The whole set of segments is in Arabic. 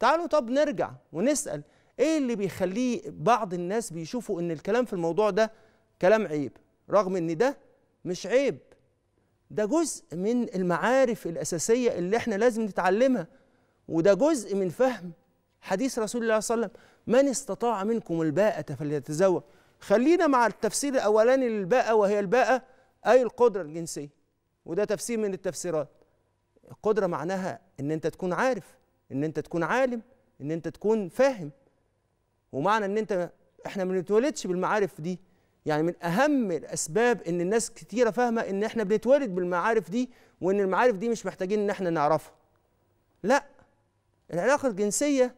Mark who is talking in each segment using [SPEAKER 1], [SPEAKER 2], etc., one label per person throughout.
[SPEAKER 1] تعالوا طب نرجع ونسأل ايه اللي بيخليه بعض الناس بيشوفوا ان الكلام في الموضوع ده كلام عيب رغم ان ده مش عيب ده جزء من المعارف الأساسية اللي احنا لازم نتعلمها وده جزء من فهم حديث رسول الله صلى الله عليه وسلم من استطاع منكم الباءة فليتزوج خلينا مع التفسير الأولاني للباءة وهي الباءة أي القدرة الجنسية وده تفسير من التفسيرات القدرة معناها إن أنت تكون عارف ان انت تكون عالم ان انت تكون فاهم ومعنى ان انت احنا ما بنتولدش بالمعارف دي يعني من اهم الاسباب ان الناس كتيره فاهمه ان احنا بنتولد بالمعارف دي وان المعارف دي مش محتاجين ان احنا نعرفها لا العلاقه الجنسيه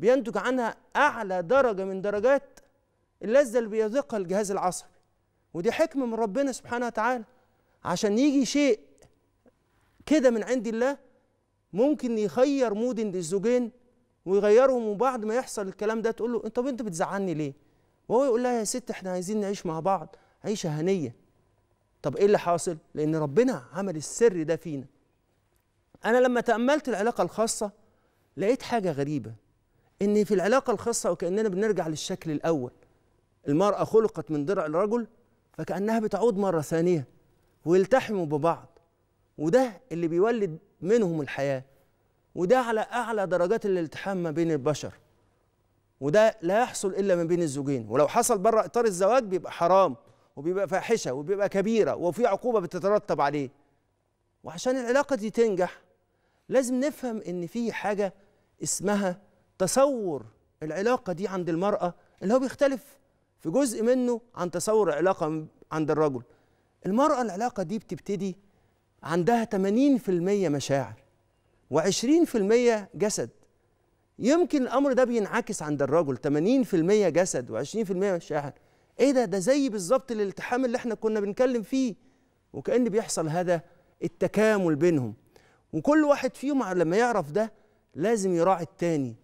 [SPEAKER 1] بينتج عنها اعلى درجه من درجات اللذه اللي بيذيقها الجهاز العصبي ودي حكمه من ربنا سبحانه وتعالى عشان يجي شيء كده من عند الله ممكن يغير مود الزوجين ويغيرهم وبعد ما يحصل الكلام ده تقول له طب انت بتزعلني ليه؟ وهو يقول لها يا ست احنا عايزين نعيش مع بعض عيشه هنيه. طب ايه اللي حاصل؟ لان ربنا عمل السر ده فينا. انا لما تاملت العلاقه الخاصه لقيت حاجه غريبه ان في العلاقه الخاصه وكاننا بنرجع للشكل الاول. المراه خلقت من درع الرجل فكانها بتعود مره ثانيه ويلتحموا ببعض وده اللي بيولد منهم الحياه وده على اعلى درجات الالتحام ما بين البشر وده لا يحصل الا ما بين الزوجين ولو حصل بره اطار الزواج بيبقى حرام وبيبقى فاحشه وبيبقى كبيره وفي عقوبه بتترتب عليه وعشان العلاقه دي تنجح لازم نفهم ان في حاجه اسمها تصور العلاقه دي عند المراه اللي هو بيختلف في جزء منه عن تصور العلاقه عند الرجل المراه العلاقه دي بتبتدي عندها 80% مشاعر و20% جسد يمكن الامر ده بينعكس عند الرجل 80% جسد و20% مشاعر ايه ده ده زي بالظبط الالتحام اللي احنا كنا بنتكلم فيه وكان بيحصل هذا التكامل بينهم وكل واحد فيهم لما يعرف ده لازم يراعي التاني